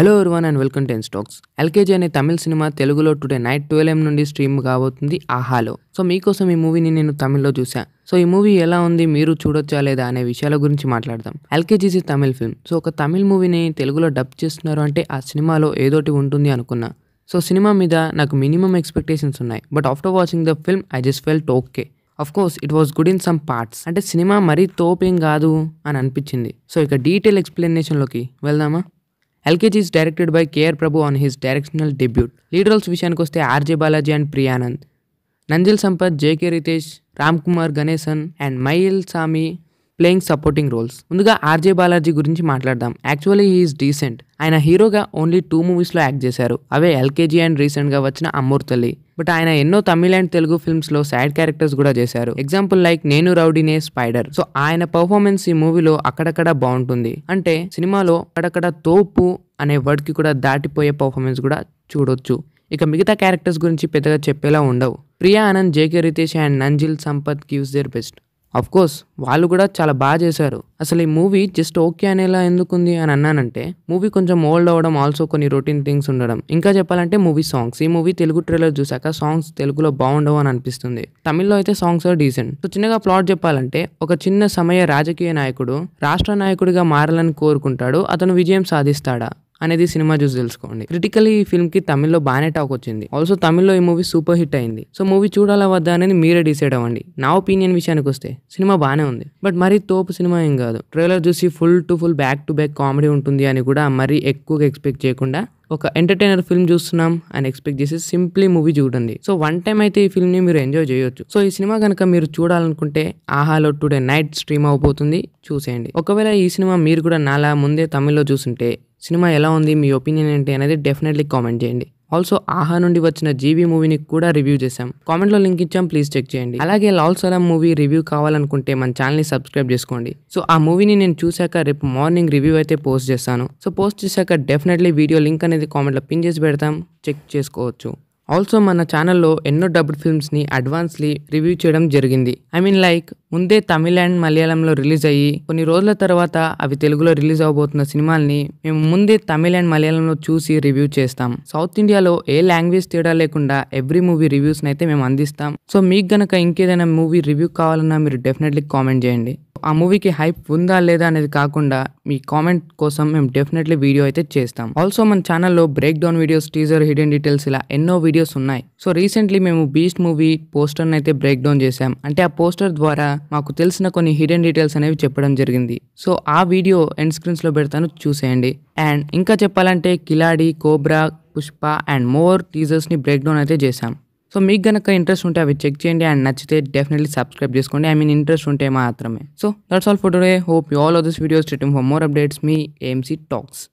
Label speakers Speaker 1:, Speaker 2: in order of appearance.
Speaker 1: hello everyone and welcome ten stocks LKG అనే తమిళ సినిమా తెలుగులో టుడే నైట్ ట్వెల్వ్ ఎం నుండి స్ట్రీమ్ కాబోతుంది ఆహాలో సో మీకోసం ఈ మూవీని నేను తమిళ్లో చూసా సో ఈ మూవీ ఎలా ఉంది మీరు చూడొచ్చా లేదా అనే విషయాల గురించి మాట్లాడదాం ఎల్కేజీస్ తమిళ్ ఫిల్మ్ సో ఒక తమిళ్ మూవీని తెలుగులో డబ్ చేస్తున్నారు అంటే ఆ సినిమాలో ఏదోటి ఉంటుంది అనుకున్నా సో సినిమా మీద నాకు మినిమం ఎక్స్పెక్టేషన్స్ ఉన్నాయి but after watching the film I just felt okay of course it was good in some parts అంటే సినిమా మరీ తోపేం కాదు అని అనిపించింది సో ఇక డీటెయిల్ ఎక్స్ప్లెనేషన్లోకి వెళ్దామా LKG is directed by KR Prabhu on his directional debut lead roles విషయానికి వస్తే RJ Balaji and Priya Anand Nanjil Sampath JK Ritesh Ram Kumar Ganesan and Mayilsamy playing supporting roles ముందుగా ఆర్జే బాలాజీ గురించి మాట్లాడదాం యాక్చువల్లీ హీఈస్ డీసెంట్ ఆయన హీరోగా ఓన్లీ టూ మూవీస్లో యాక్ట్ చేశారు అవే ఎల్కేజీ అండ్ రీసెంట్గా వచ్చిన అమూర్తల్లి బట్ ఆయన ఎన్నో తమిళ అండ్ తెలుగు ఫిల్మ్స్ లో సాడ్ క్యారెక్టర్స్ కూడా చేశారు ఎగ్జాంపుల్ లైక్ నేను రౌడీనే స్పైడర్ సో ఆయన పర్ఫార్మెన్స్ ఈ మూవీలో అక్కడక్కడ బాగుంటుంది అంటే సినిమాలో అక్కడక్కడ తోపు అనే వర్డ్ కి కూడా దాటిపోయే పర్ఫార్మెన్స్ కూడా చూడొచ్చు ఇక మిగతా క్యారెక్టర్స్ గురించి పెద్దగా చెప్పేలా ఉండవు Priya Anand JK Ritesh and Nanjil Sampath gives their best course వాళ్ళు కూడా చాలా బాగా చేశారు అసలు ఈ మూవీ జస్ట్ ఓకే అనేలా ఎందుకుంది అని అన్నానంటే మూవీ కొంచెం ఓల్డ్ అవ్వడం ఆల్సో కొన్ని రొటీన్ థింగ్స్ ఉండడం ఇంకా చెప్పాలంటే మూవీ సాంగ్స్ ఈ మూవీ తెలుగు ట్రైలర్ చూసాక సాంగ్స్ తెలుగులో బాగుండవు అని అనిపిస్తుంది తమిళ్లో అయితే సాంగ్స్ ఆర్ డీసెంట్ సో చిన్నగా ప్లాట్ చెప్పాలంటే ఒక చిన్న సమయ రాజకీయ నాయకుడు రాష్ట్ర నాయకుడిగా మారాలని కోరుకుంటాడు అతను విజయం సాధిస్తాడా అనేది సినిమా చూసి తెలుసుకోండి క్రిటికల్ ఈ ఫిల్మ్ కి తమిళ్లో బాగానే టాక్ వచ్చింది ఆల్సో తమిళ్లో ఈ మూవీ సూపర్ హిట్ అయింది సో మూవీ చూడాలా వద్దా అనేది మీరే డిసైడ్ అవ్వండి నా ఒపీనియన్ విషయానికి వస్తే సినిమా బాగానే ఉంది బట్ మరీ తోపు సినిమా ఏం కాదు ట్రైలర్ చూసి full to full back to back comedy ఉంటుంది అని కూడా మరీ ఎక్కువగా ఎక్స్పెక్ట్ చేయకుండా ఒక ఎంటర్టైనర్ ఫిల్మ్ చూస్తున్నాం అని ఎక్స్పెక్ట్ చేసి సింప్లీ మూవీ చూడండి సో వన్ టైం అయితే ఈ ఫిల్మ్ని మీరు ఎంజాయ్ చేయొచ్చు సో ఈ సినిమా కనుక మీరు చూడాలనుకుంటే ఆహాలో టుడే నైట్ స్ట్రీమ్ అవబోతుంది చూసేయండి ఒకవేళ ఈ సినిమా మీరు కూడా నాలా ముందే తమిళ్లో చూసుంటే సినిమా ఎలా ఉంది మీ ఒపీనియన్ ఏంటి అనేది డెఫినెట్లీ కామెంట్ చేయండి ఆల్సో ఆహా నుండి వచ్చిన జీవీ మూవీని కూడా రివ్యూ చేశాం కామెంట్లో లింక్ ఇచ్చాం ప్లీజ్ చెక్ చేయండి అలాగే లాల్ సలాం మూవీ రివ్యూ కావాలనుకుంటే మన ఛానల్ని సబ్స్క్రైబ్ చేసుకోండి సో ఆ మూవీని నేను చూశాక రేపు మార్నింగ్ రివ్యూ అయితే పోస్ట్ చేస్తాను సో పోస్ట్ చేశాక డెఫినెట్లీ వీడియో లింక్ అనేది కామెంట్లో పిన్ చేసి పెడతాం చెక్ చేసుకోవచ్చు ఆల్సో మన ఛానల్లో ఎన్నో డబ్బుడ్ ఫిల్మ్స్ని అడ్వాన్స్లీ రివ్యూ చేయడం జరిగింది ఐ మీన్ లైక్ ముందే తమిళ అండ్ మలయాళంలో రిలీజ్ అయ్యి కొన్ని రోజుల తర్వాత అవి తెలుగులో రిలీజ్ అవబోతున్న సినిమాల్ని మేము ముందే తమిళ అండ్ మలయాళంలో చూసి రివ్యూ చేస్తాం సౌత్ ఇండియాలో ఏ లాంగ్వేజ్ తేడా లేకుండా ఎవ్రీ మూవీ రివ్యూస్ అయితే మేము అందిస్తాం సో మీకు గనక ఇంకేదైనా మూవీ రివ్యూ కావాలన్నా మీరు డెఫినెట్లీ కామెంట్ చేయండి ఆ మూవీకి హైప్ ఉందా లేదా అనేది కాకుండా మీ కామెంట్ కోసం మేము డెఫినెట్లీ వీడియో అయితే చేస్తాం ఆల్సో మన ఛానల్లో break down videos teaser hidden details ఇలా ఎన్నో వీడియోస్ ఉన్నాయి సో రీసెంట్లీ మేము బీస్ట్ మూవీ పోస్టర్ని అయితే బ్రేక్ డౌన్ చేసాం అంటే ఆ పోస్టర్ ద్వారా మాకు తెలిసిన కొన్ని హిడెన్ డీటెయిల్స్ అనేవి చెప్పడం జరిగింది సో ఆ వీడియో ఎండ్ స్క్రీన్స్లో పెడతాను చూసేయండి అండ్ ఇంకా చెప్పాలంటే Khiladi Cobra Pushpa and more టీజర్స్ని బ్రేక్డౌన్ అయితే చేశాం సో మీకు గనక ఇంట్రెస్ట్ ఉంటే అవి చెక్ చేయండి అండ్ నచ్చితే డెఫినెట్లీ సబ్స్క్రైబ్ చేసుకోండి ఐ మీన్ ఇంట్రెస్ట్ ఉంటే మాత్రమే so that's all for today hope you all of this videos టెటింగ్ ఫర్ మోర్ అప్డేట్స్ మీ ఏఎంసీ టాక్స్